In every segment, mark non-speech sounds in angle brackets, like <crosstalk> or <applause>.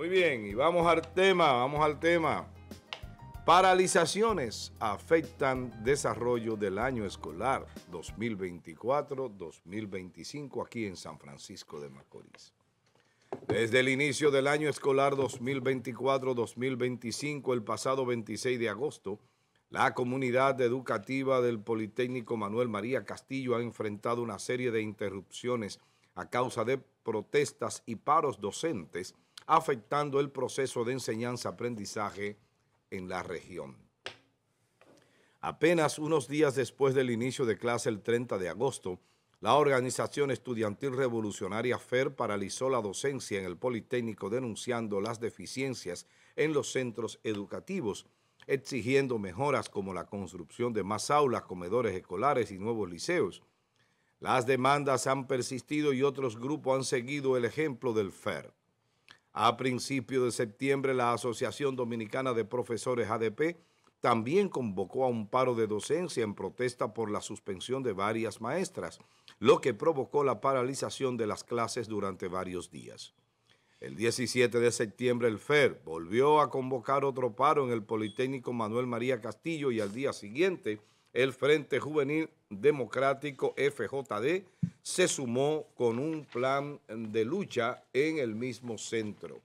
Muy bien, y vamos al tema, vamos al tema. Paralizaciones afectan desarrollo del año escolar 2024-2025 aquí en San Francisco de Macorís. Desde el inicio del año escolar 2024-2025, el pasado 26 de agosto, la comunidad educativa del Politécnico Manuel María Castillo ha enfrentado una serie de interrupciones a causa de protestas y paros docentes afectando el proceso de enseñanza-aprendizaje en la región. Apenas unos días después del inicio de clase el 30 de agosto, la organización estudiantil revolucionaria FER paralizó la docencia en el Politécnico denunciando las deficiencias en los centros educativos, exigiendo mejoras como la construcción de más aulas, comedores escolares y nuevos liceos. Las demandas han persistido y otros grupos han seguido el ejemplo del FER. A principios de septiembre, la Asociación Dominicana de Profesores ADP también convocó a un paro de docencia en protesta por la suspensión de varias maestras, lo que provocó la paralización de las clases durante varios días. El 17 de septiembre el FER volvió a convocar otro paro en el Politécnico Manuel María Castillo y al día siguiente el Frente Juvenil Democrático FJD se sumó con un plan de lucha en el mismo centro.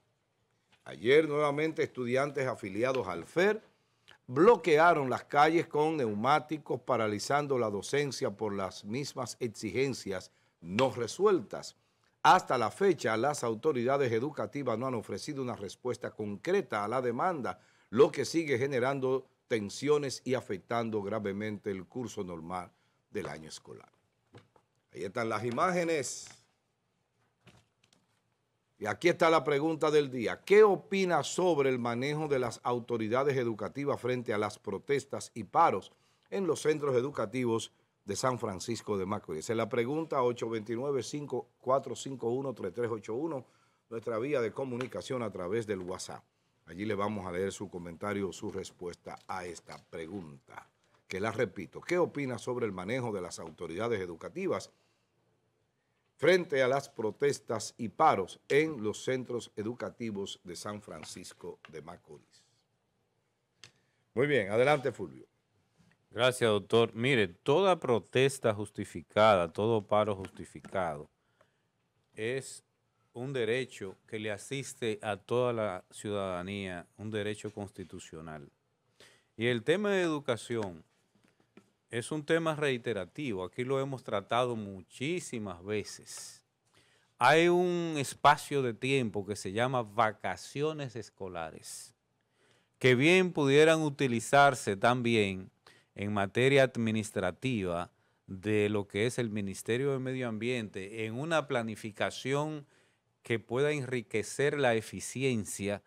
Ayer nuevamente estudiantes afiliados al FER bloquearon las calles con neumáticos paralizando la docencia por las mismas exigencias no resueltas. Hasta la fecha, las autoridades educativas no han ofrecido una respuesta concreta a la demanda, lo que sigue generando tensiones y afectando gravemente el curso normal del año escolar. Ahí están las imágenes. Y aquí está la pregunta del día. ¿Qué opina sobre el manejo de las autoridades educativas frente a las protestas y paros en los centros educativos de San Francisco de Macorís? es la pregunta 829 5451 3381 nuestra vía de comunicación a través del WhatsApp. Allí le vamos a leer su comentario, su respuesta a esta pregunta, que la repito. ¿Qué opina sobre el manejo de las autoridades educativas frente a las protestas y paros en los centros educativos de San Francisco de Macorís? Muy bien, adelante Fulvio. Gracias, doctor. Mire, toda protesta justificada, todo paro justificado es un derecho que le asiste a toda la ciudadanía, un derecho constitucional. Y el tema de educación es un tema reiterativo, aquí lo hemos tratado muchísimas veces. Hay un espacio de tiempo que se llama vacaciones escolares, que bien pudieran utilizarse también en materia administrativa de lo que es el Ministerio de Medio Ambiente en una planificación que pueda enriquecer la eficiencia,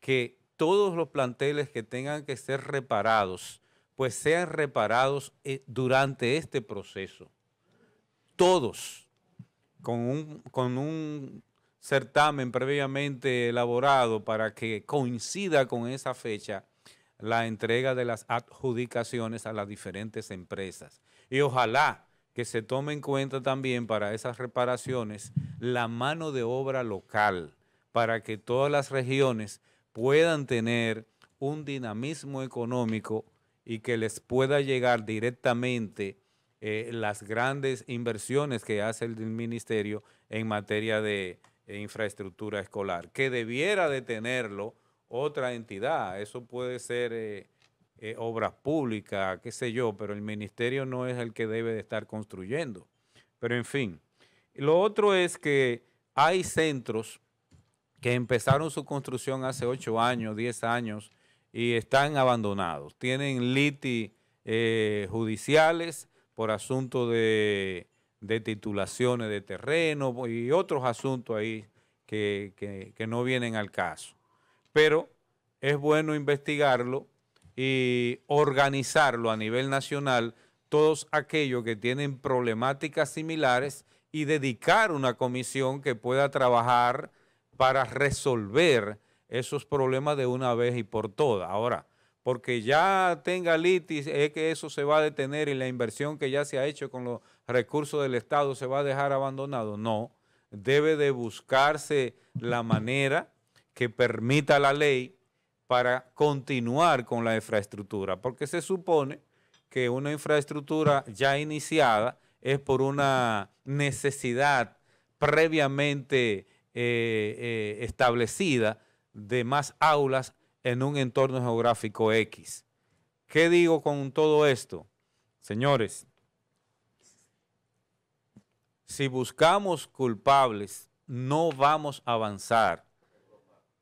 que todos los planteles que tengan que ser reparados, pues sean reparados eh, durante este proceso. Todos, con un, con un certamen previamente elaborado para que coincida con esa fecha la entrega de las adjudicaciones a las diferentes empresas. Y ojalá que se tome en cuenta también para esas reparaciones la mano de obra local, para que todas las regiones puedan tener un dinamismo económico y que les pueda llegar directamente eh, las grandes inversiones que hace el ministerio en materia de eh, infraestructura escolar, que debiera de tenerlo otra entidad. Eso puede ser eh, eh, obras públicas, qué sé yo, pero el ministerio no es el que debe de estar construyendo. Pero en fin, lo otro es que hay centros que empezaron su construcción hace 8 años, 10 años, y están abandonados. Tienen liti eh, judiciales por asunto de, titulaciones de terreno y otros asuntos ahí que no vienen al caso. Pero es bueno investigarlo y organizarlo a nivel nacional todos aquellos que tienen problemáticas similares y dedicar una comisión que pueda trabajar para resolver esos problemas de una vez y por todas. Ahora, porque ya tenga litis, es que eso se va a detener y la inversión que ya se ha hecho con los recursos del Estado se va a dejar abandonado. No, debe de buscarse la manera que permita la ley para continuar con la infraestructura, porque se supone que una infraestructura ya iniciada es por una necesidad previamente eh, eh, establecida de más aulas en un entorno geográfico X. ¿Qué digo con todo esto? Señores, si buscamos culpables, no vamos a avanzar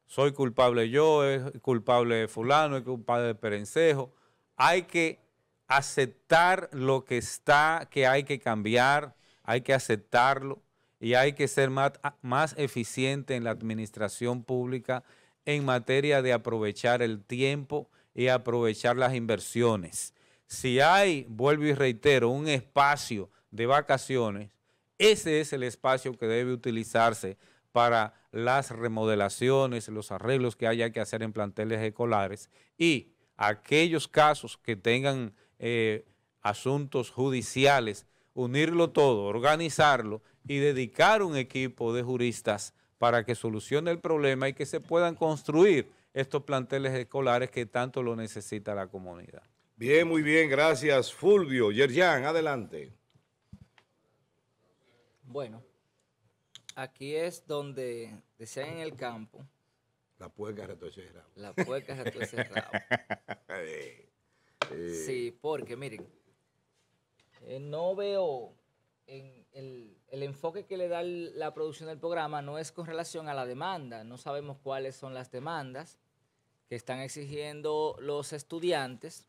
soy culpable yo, es culpable fulano, es culpable de perencejo. Hay que aceptar lo que está, que hay que cambiar, hay que aceptarlo y hay que ser más, más eficiente en la administración pública en materia de aprovechar el tiempo y aprovechar las inversiones. Si hay, vuelvo y reitero, un espacio de vacaciones, ese es el espacio que debe utilizarse para las remodelaciones, los arreglos que haya que hacer en planteles escolares y aquellos casos que tengan eh, asuntos judiciales, unirlo todo, organizarlo y dedicar un equipo de juristas para que solucione el problema y que se puedan construir estos planteles escolares que tanto lo necesita la comunidad. Bien, muy bien, gracias Fulvio. Yerjan, adelante. Bueno, aquí es donde decían en el campo. La puerca retorce La puerca retorce <laughs> eh, eh. sí, porque miren, eh, no veo el, enfoque que le da la producción del programa no es con relación a la demanda. No sabemos cuáles son las demandas que están exigiendo los estudiantes.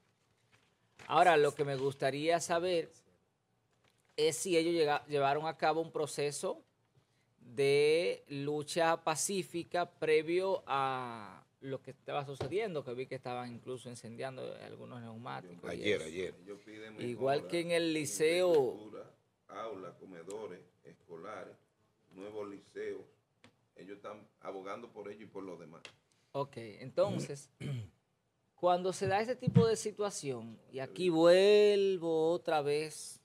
Ahora, lo que me gustaría saber es si ellos llevaron a cabo un proceso de lucha pacífica previo a lo que estaba sucediendo, que vi que estaban incluso incendiando algunos neumáticos. Ayer, ayer. Igual que en el liceo. Aulas, comedores, escolares, nuevos liceos. Ellos están abogando por ellos y por los demás. Ok, entonces, cuando se da ese tipo de situación, y aquí vuelvo otra vez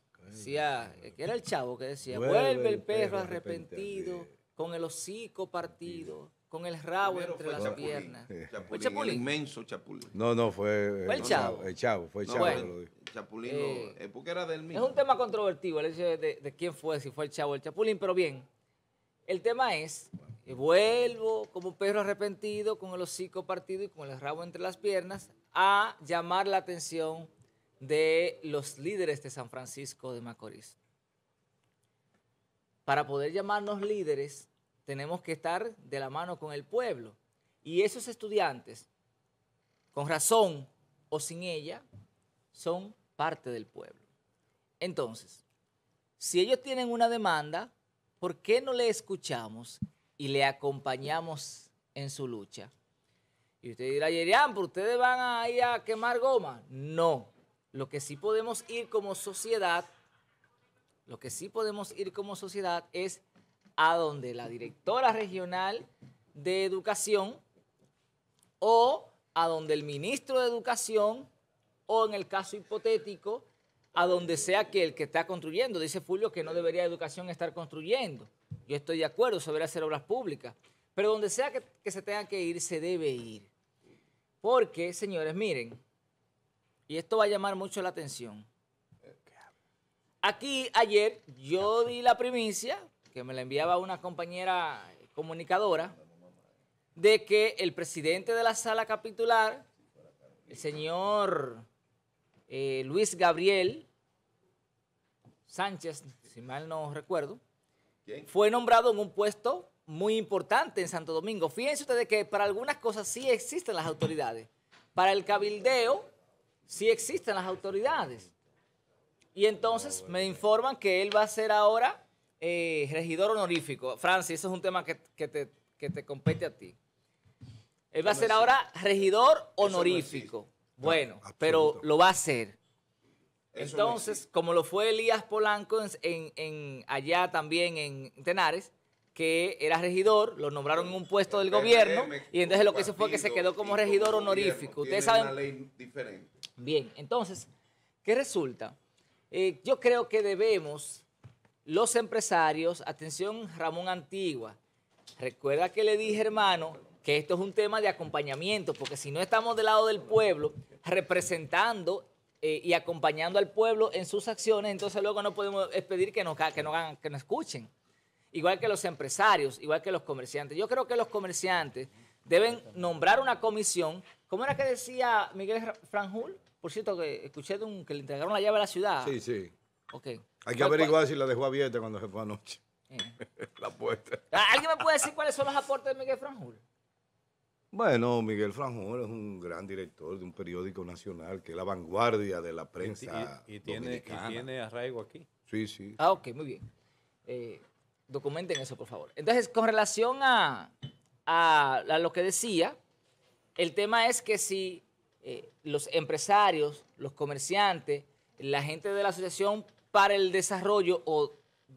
que era el chavo que decía, vuelve, el perro arrepentido, con el hocico partido. con el rabo entre las piernas. Chapulín, Chapulín? inmenso Chapulín. No, no, fue, el, chavo. el Chavo. Fue el Chavo, lo Chapulín, eh, eh, era del mismo. Es un tema controvertido el hecho de, quién fue, si fue el Chavo o el Chapulín, pero bien. El tema es, eh, vuelvo como perro arrepentido, con el hocico partido y con el rabo entre las piernas, a llamar la atención de los líderes de San Francisco de Macorís. Para poder llamarnos líderes, tenemos que estar de la mano con el pueblo. Y esos estudiantes, con razón o sin ella, son parte del pueblo. Entonces, si ellos tienen una demanda, ¿por qué no le escuchamos y le acompañamos en su lucha? Y usted dirá, Yerian, pero ustedes van a ir a quemar goma. No, lo que sí podemos ir como sociedad, lo que sí podemos ir como sociedad es a donde la directora regional de educación o a donde el ministro de educación o en el caso hipotético, a donde sea que el que está construyendo. Dice Julio que no debería educación estar construyendo. Yo estoy de acuerdo, se debería hacer obras públicas. Pero donde sea que se tenga que ir, se debe ir. Porque, señores, miren, y esto va a llamar mucho la atención. Aquí ayer yo di la primicia, que me la enviaba una compañera comunicadora, de que el presidente de la sala capitular, el señor eh, Luis Gabriel Sánchez, si mal no recuerdo, fue nombrado en un puesto muy importante en Santo Domingo. Fíjense ustedes que para algunas cosas sí existen las autoridades. Para el cabildeo, sí existen las autoridades. Y entonces me informan que él va a ser ahora eh, regidor honorífico. Francis, eso es un tema que, te, compete a ti. Él va a ser ahora regidor honorífico. bueno, ah, pero lo va a ser. Entonces, como lo fue Elías Polanco en, allá también en Tenares, que era regidor, lo nombraron en un puesto del eh, eh, gobierno, y entonces lo que hizo fue que se quedó como regidor honorífico. Ustedes saben. Una ley diferente Bien, entonces, ¿qué resulta? Eh, yo creo que debemos, los empresarios, atención Ramón Antigua, recuerda que le dije, hermano, que esto es un tema de acompañamiento, porque si no estamos del lado del pueblo, representando eh, y acompañando al pueblo en sus acciones, entonces luego no podemos pedir que nos, que, que nos escuchen. Igual que los empresarios, igual que los comerciantes. Yo creo que los comerciantes deben nombrar una comisión, ¿cómo era que decía Miguel Franjul? Por cierto, que escuché que le entregaron la llave a la ciudad. Sí, sí. Ok. Hay que averiguar si la dejó abierta cuando se fue anoche. Eh. <laughs> la puerta. Ah, ¿Alguien me puede decir cuáles son los aportes de Miguel Franjul? Bueno, Miguel Franjul es un gran director de un periódico nacional que es la vanguardia de la prensa. Y, tiene, arraigo aquí. Sí, sí. Ah, ok, muy bien. Eh, documenten eso, por favor. Entonces, con relación a, lo que decía, el tema es que si eh, los empresarios, los comerciantes, la gente de la Asociación para el Desarrollo o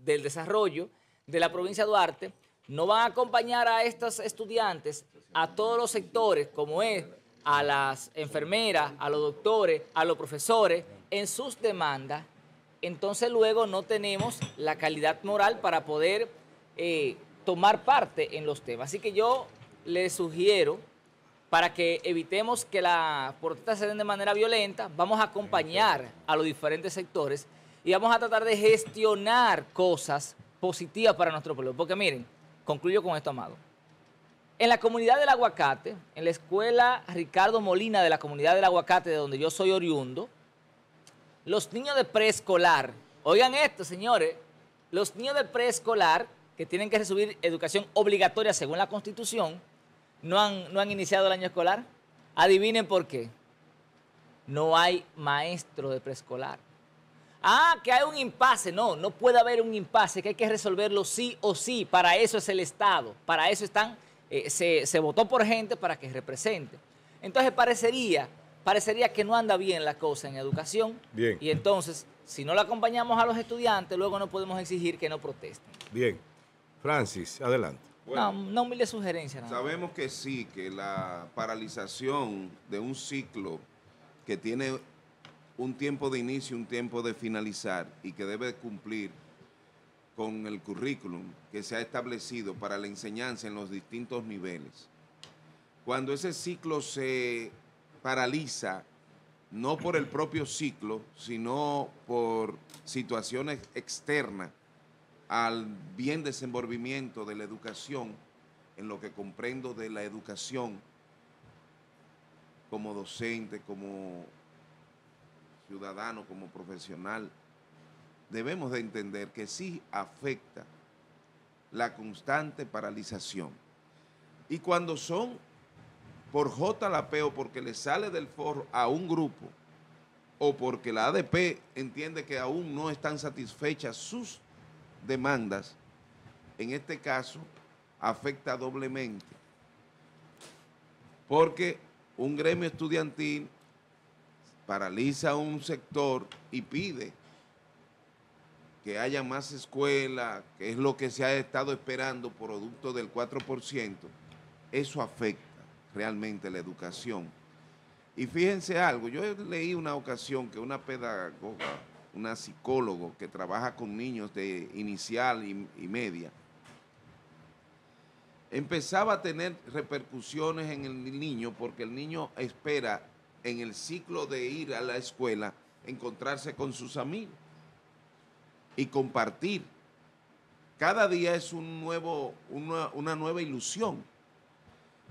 del Desarrollo de la provincia de Duarte, no van a acompañar a estos estudiantes a todos los sectores, como es a las enfermeras, a los doctores, a los profesores, en sus demandas, entonces luego no tenemos la calidad moral para poder eh, tomar parte en los temas. Así que yo les sugiero para que evitemos que las protestas se den de manera violenta, vamos a acompañar a los diferentes sectores y vamos a tratar de gestionar cosas positivas para nuestro pueblo. Porque miren, concluyo con esto, Amado. En la comunidad del aguacate, en la escuela Ricardo Molina de la comunidad del aguacate, de donde yo soy oriundo, los niños de preescolar, oigan esto, señores, los niños de preescolar que tienen que recibir educación obligatoria según la Constitución, no han, iniciado el año escolar? Adivinen por qué. No hay maestro de preescolar. Ah, que hay un impasse. No, no puede haber un impasse, que hay que resolverlo sí o sí. Para eso es el Estado. Para eso están, eh, se, votó por gente para que represente. Entonces parecería, parecería que no anda bien la cosa en educación. Bien. Y entonces, si no la acompañamos a los estudiantes, luego no podemos exigir que no protesten. Bien. Francis, adelante no, no sugerencias. Sabemos que sí, que la paralización de un ciclo que tiene un tiempo de inicio, un tiempo de finalizar y que debe cumplir con el currículum que se ha establecido para la enseñanza en los distintos niveles. Cuando ese ciclo se paraliza, no por el propio ciclo, sino por situaciones externas al bien desenvolvimiento de la educación, en lo que comprendo de la educación como docente, como ciudadano, como profesional, debemos de entender que sí afecta la constante paralización. Y cuando son por JLAP o porque le sale del foro a un grupo o porque la ADP entiende que aún no están satisfechas sus demandas, en este caso, afecta doblemente. Porque un gremio estudiantil paraliza un sector y pide que haya más escuela, que es lo que se ha estado esperando producto del 4%, eso afecta realmente la educación. Y fíjense algo, yo leí una ocasión que una pedagoga una psicólogo que trabaja con niños de inicial y, media, empezaba a tener repercusiones en el niño porque el niño espera en el ciclo de ir a la escuela encontrarse con sus amigos y compartir. Cada día es un nuevo, una nueva ilusión.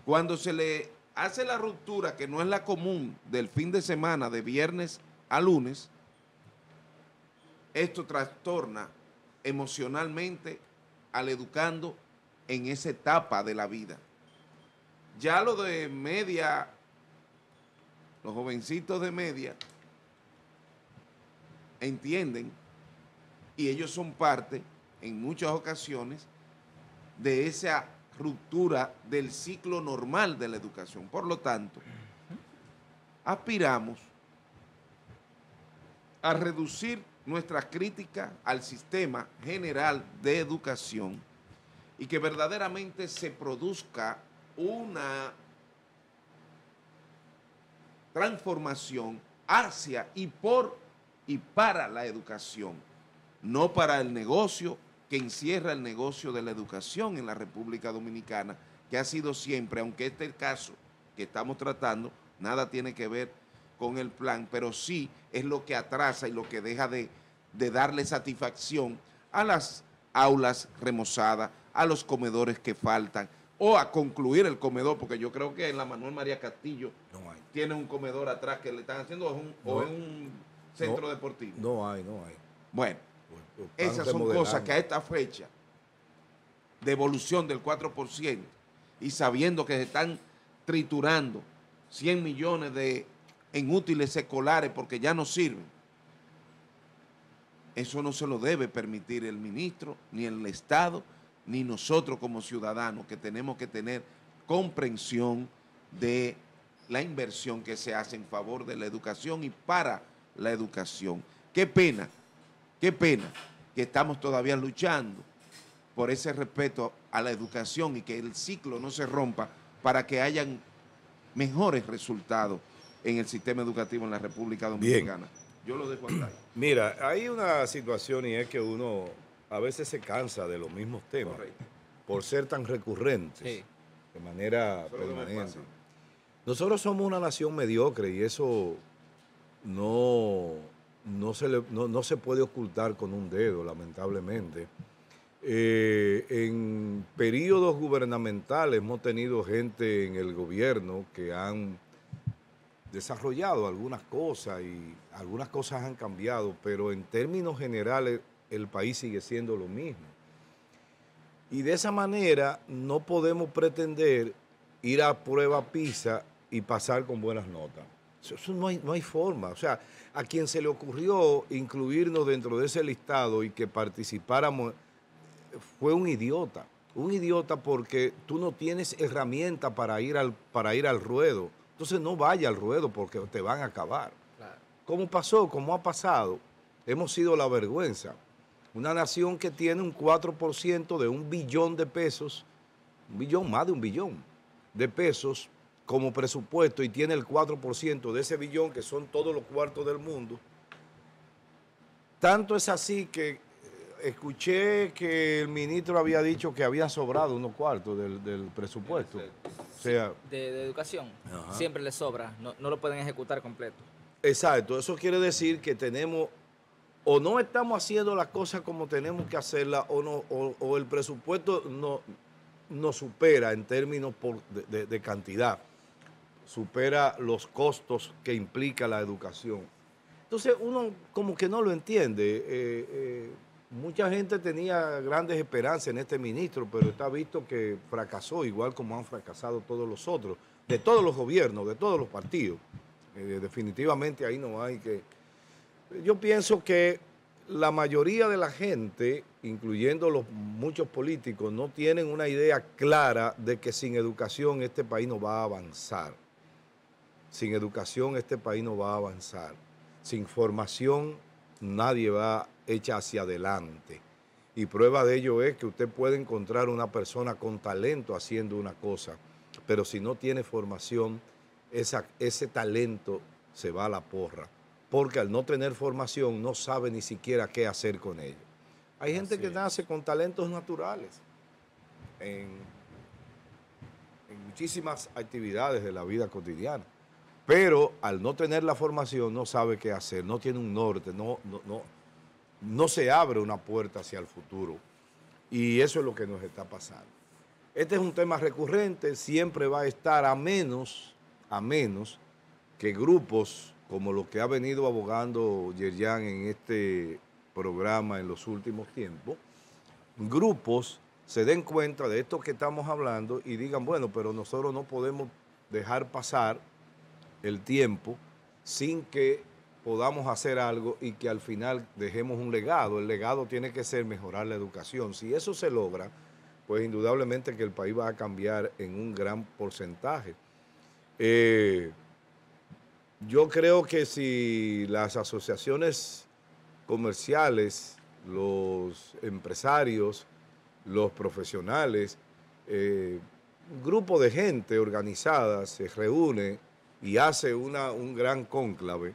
Cuando se le hace la ruptura, que no es la común del fin de semana, de viernes a lunes, esto trastorna emocionalmente al educando en esa etapa de la vida. Ya lo de media, los jovencitos de media, entienden y ellos son parte en muchas ocasiones de esa ruptura del ciclo normal de la educación. Por lo tanto, aspiramos a reducir nuestra crítica al sistema general de educación y que verdaderamente se produzca una transformación hacia y por y para la educación, no para el negocio que encierra el negocio de la educación en la República Dominicana, que ha sido siempre, aunque este es el caso que estamos tratando, nada tiene que ver con el plan, pero sí es lo que atrasa y lo que deja de, darle satisfacción a las aulas remozadas, a los comedores que faltan, o a concluir el comedor, porque yo creo que en la Manuel María Castillo no tiene un comedor atrás que le están haciendo, o, en un centro deportivo. No hay, no hay. Bueno, pues, pues, esas son cosas que a esta fecha de evolución del 4% y sabiendo que se están triturando 100 millones de en útiles escolares porque ya no sirven. Eso no se lo debe permitir el ministro, ni el Estado, ni nosotros como ciudadanos, que tenemos que tener comprensión de la inversión que se hace en favor de la educación y para la educación. Qué pena, qué pena que estamos todavía luchando por ese respeto a la educación y que el ciclo no se rompa para que hayan mejores resultados en el sistema educativo en la República Dominicana. Yo lo dejo hasta <clears throat> Mira, hay una situación y es que uno a veces se cansa de los mismos temas por ser tan recurrentes de manera permanente. Nosotros somos una nación mediocre y eso no, no, se, puede ocultar con un dedo, lamentablemente. Eh, en periodos gubernamentales hemos tenido gente en el gobierno que han desarrollado algunas cosas y algunas cosas han cambiado, pero en términos generales el país sigue siendo lo mismo. Y de esa manera no podemos pretender ir a prueba PISA y pasar con buenas notas. Eso no hay, no hay forma. O sea, a quien se le ocurrió incluirnos dentro de ese listado y que participáramos fue un idiota. Un idiota porque tú no tienes herramienta para ir al, para ir al ruedo. Entonces no vaya al ruedo porque te van a acabar. Como pasó, como ha pasado, hemos sido la vergüenza. Una nación que tiene un 4% de un billón de pesos, un billón, más de un billón de pesos como presupuesto y tiene el 4% de ese billón que son todos los cuartos del mundo. Tanto es así que eh, escuché que el ministro había dicho que había sobrado unos cuartos del, del presupuesto de, educación siempre le sobra, no, lo pueden ejecutar completo. Exacto, eso quiere decir que tenemos o no estamos haciendo las cosas como tenemos que hacerlas o, no, o, el presupuesto no, nos supera en términos de, cantidad, supera los costos que implica la educación. Entonces uno como que no lo entiende. Eh, eh, mucha gente tenía grandes esperanzas en este ministro, pero está visto que fracasó, igual como han fracasado todos los otros, de todos los gobiernos, de todos los partidos. Eh, definitivamente ahí no hay que... Yo pienso que la mayoría de la gente, incluyendo los muchos políticos, no tienen una idea clara de que sin educación este país no va a avanzar. Sin educación este país no va a avanzar. Sin formación nadie va a hecha hacia adelante. Y prueba de ello es que usted puede encontrar una persona con talento haciendo una cosa, pero si no tiene formación, ese talento se va a la porra, porque al no tener formación no sabe ni siquiera qué hacer con ello. Hay gente que nace con talentos naturales en, muchísimas actividades de la vida cotidiana pero al no tener la formación no sabe qué hacer, no tiene un norte, no, no, no se abre una puerta hacia el futuro. Y eso es lo que nos está pasando. Este es un tema recurrente, siempre va a estar a menos, a menos que grupos como los que ha venido abogando Yerjan en este programa en los últimos tiempos, grupos se den cuenta de esto que estamos hablando y digan, bueno, pero nosotros no podemos dejar pasar el tiempo sin que podamos hacer algo y que al final dejemos un legado. El legado tiene que ser mejorar la educación. Si eso se logra, pues indudablemente que el país va a cambiar en un gran porcentaje. Eh, yo creo que si las asociaciones comerciales, los empresarios, los profesionales, un eh, grupo de gente organizada se reúne y hace una, un gran cónclave,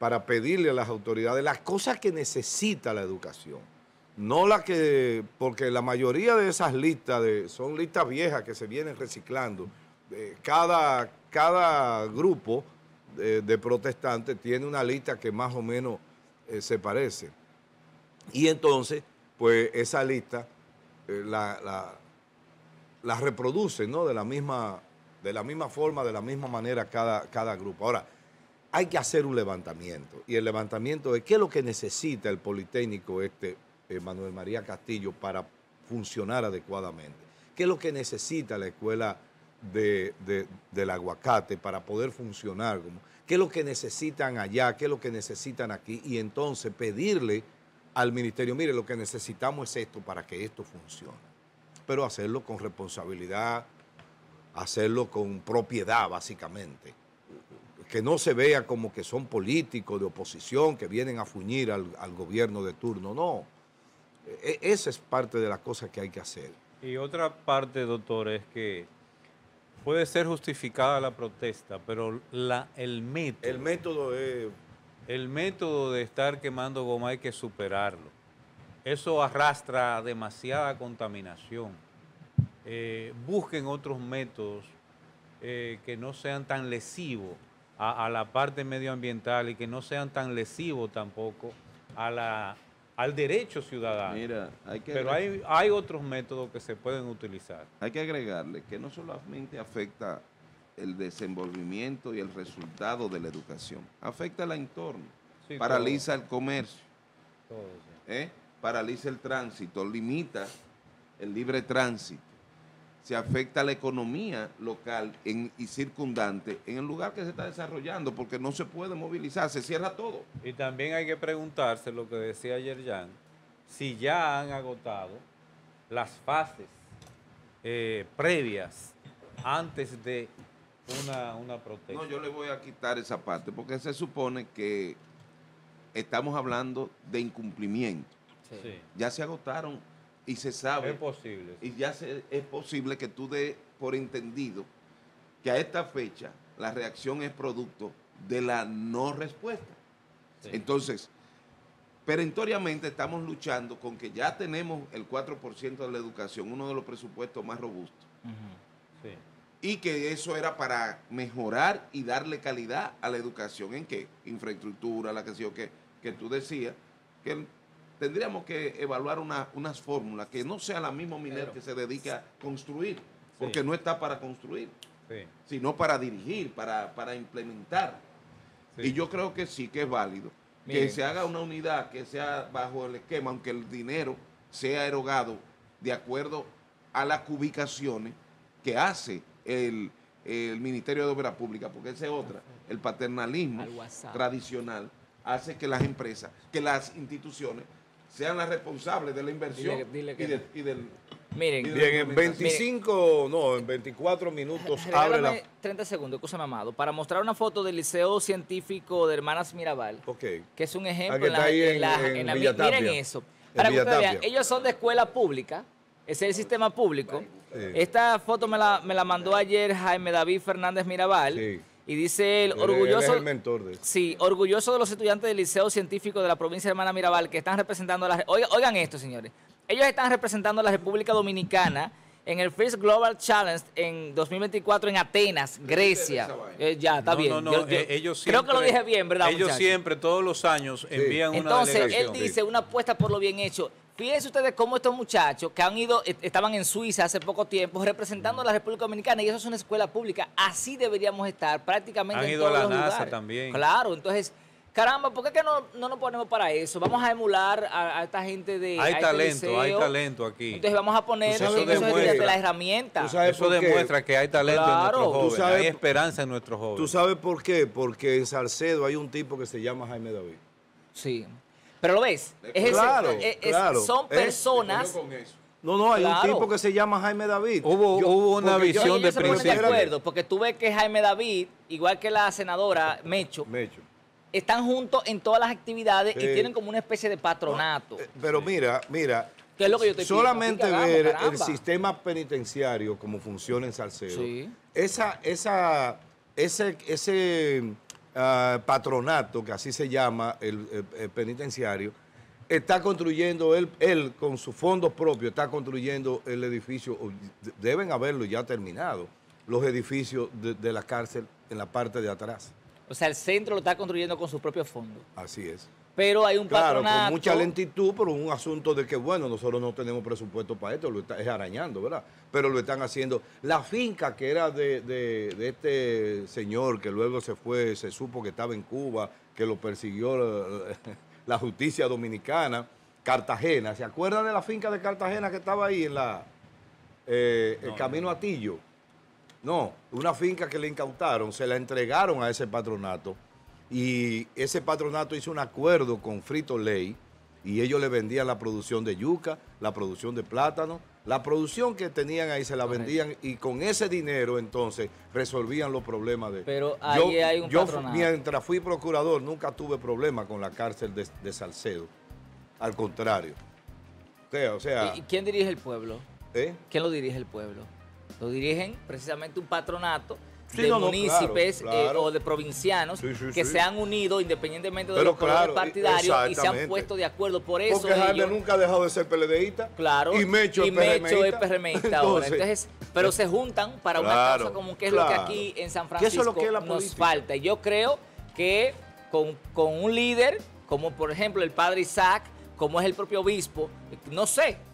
para pedirle a las autoridades las cosas que necesita la educación. No la que, porque la mayoría de esas listas de, son listas viejas que se vienen reciclando. Eh, cada, cada grupo de, protestantes tiene una lista que más o menos eh, se parece. Y entonces, pues esa lista eh, la, la, reproduce, ¿no? De la, misma, de la misma forma, de la misma manera cada, cada grupo. Ahora, hay que hacer un levantamiento. Y el levantamiento es qué es lo que necesita el Politécnico este eh, Manuel María Castillo para funcionar adecuadamente. ¿Qué es lo que necesita la escuela de, del aguacate para poder funcionar? ¿Qué es lo que necesitan allá? ¿Qué es lo que necesitan aquí? Y entonces pedirle al ministerio, mire, lo que necesitamos es esto para que esto funcione. Pero hacerlo con responsabilidad, hacerlo con propiedad, básicamente que no se vea como que son políticos de oposición que vienen a fuñir al, gobierno de turno, no. E, e, esa es parte de las cosas que hay que hacer. Y otra parte, doctor, es que puede ser justificada la protesta, pero la, el método... El método El método de estar quemando goma hay que superarlo. Eso arrastra demasiada contaminación. Eh, busquen otros métodos eh, que no sean tan lesivos a, la parte medioambiental y que no sean tan lesivos tampoco a la, al derecho ciudadano. Pero hay, hay otros métodos que se pueden utilizar. Hay que agregarle que no solamente afecta el desenvolvimiento y el resultado de la educación, afecta al entorno, paraliza el comercio, ¿eh? paraliza el tránsito, limita el libre tránsito se afecta a la economía local en, y circundante en el lugar que se está desarrollando, porque no se puede movilizar, se cierra todo. Y también hay que preguntarse lo que decía ayer Jan, si ya han agotado las fases eh, previas antes de una, protesta. No, yo le voy a quitar esa parte, porque se supone que estamos hablando de incumplimiento. Ya se agotaron y se sabe. Es posible. Y ya es posible que tú de por entendido que a esta fecha la reacción es producto de la no respuesta. Entonces, perentoriamente estamos luchando con que ya tenemos el 4% de la educación, uno de los presupuestos más robustos. Y que eso era para mejorar y darle calidad a la educación en qué? Infraestructura, la que, que, que tú decías, que tendríamos que evaluar unas fórmulas que no sea la misma minera que se dedica a construir, porque no está para construir, sino para dirigir, para, implementar. Y yo creo que sí que es válido que se haga una unidad que sea bajo el esquema, aunque el dinero sea erogado de acuerdo a las ubicaciones que hace el, el Ministerio de Obras Públicas, porque ese es otra, el paternalismo tradicional hace que las empresas, que las instituciones sean las responsables de la inversión y, del... Miren, bien, en 25, no, en 24 minutos abre la... 30 segundos, escúchame, amado, para mostrar una foto del Liceo Científico de Hermanas Mirabal, que es un ejemplo en la, Miren eso. Para que ustedes vean, ellos son de escuela pública, es el sistema público. Esta foto me la, me la mandó ayer Jaime David Fernández Mirabal. Sí y dice él, orgulloso, de sí, orgulloso de los estudiantes del Liceo Científico de la provincia de Hermana Mirabal que están representando a la... Oigan, esto, señores. Ellos están representando a la República Dominicana en el First Global Challenge en 2024 en Atenas, Grecia. Eh, ya, está bien. Eh, ellos creo que lo dije bien, ¿verdad? Ellos siempre, todos los años, envían una delegación. Entonces, él dice una apuesta por lo bien hecho. Fíjense ustedes cómo estos muchachos que han ido, e, estaban en Suiza hace poco tiempo representando a mm. la República Dominicana y eso es una escuela pública. Así deberíamos estar prácticamente. Han ido a la NASA también. Claro, entonces, caramba, ¿por qué no, nos ponemos para eso? Vamos a emular a, esta gente de. Hay este talento, hay talento aquí. Entonces vamos a poner pues eso la herramienta. Eso demuestra que hay talento en nuestros jóvenes, hay esperanza en nuestros jóvenes. ¿Tú sabes por qué? Porque en Salcedo hay un tipo que se llama Jaime David. Sí. Pero lo ves, es son personas... No, no, hay un tipo que se llama Jaime David. Hubo, hubo una visión de principio. de acuerdo, porque tú ves que Jaime David, igual que la senadora Mecho, están juntos en todas las actividades y tienen como una especie de patronato. Eh, pero mira, mira. lo que Solamente ver el sistema penitenciario como funciona en Salcedo. Sí. Esa, esa, ese, ese Ah, patronato, que así se llama el, penitenciario, está construyendo, él, él con sus fondos propios está construyendo el edificio, deben haberlo ya terminado, los edificios de, de la cárcel en la parte de atrás. O sea, el centro lo está construyendo con sus propios fondos. Así es pero hay un claro, Con mucha lentitud, pero un asunto de que, bueno, nosotros no tenemos presupuesto para esto, lo está, es arañando, ¿verdad? Pero lo están haciendo. La finca que era de, este señor que luego se fue, se supo que estaba en Cuba, que lo persiguió la, <laughs> justicia dominicana, Cartagena. ¿Se acuerdan de la finca de Cartagena que estaba ahí en la eh, el Camino a Tillo? No, una finca que le incautaron, se la entregaron a ese patronato y ese patronato hizo un acuerdo con Frito Ley y ellos le vendían la producción de yuca, la producción de plátano, la producción que tenían ahí se la vendían y con ese dinero entonces resolvían los problemas de... Pero ahí yo, hay un yo, mientras fui procurador nunca tuve problema con la cárcel de, Salcedo, al contrario. ¿Y quién dirige el pueblo? ¿Eh? ¿Quién lo dirige el pueblo? Lo dirigen precisamente un patronato de municipios eh, o de provincianos que se han unido independientemente de los partidarios y se han puesto de acuerdo. Por eso nunca ha dejado de ser PLDista. Y Mecho, es PRMista <laughs> pero eh, se juntan para una cosa como que es lo que aquí en San Francisco nos falta. Y yo creo que con, con un líder, como por ejemplo el padre Isaac, como es el propio obispo, no sé,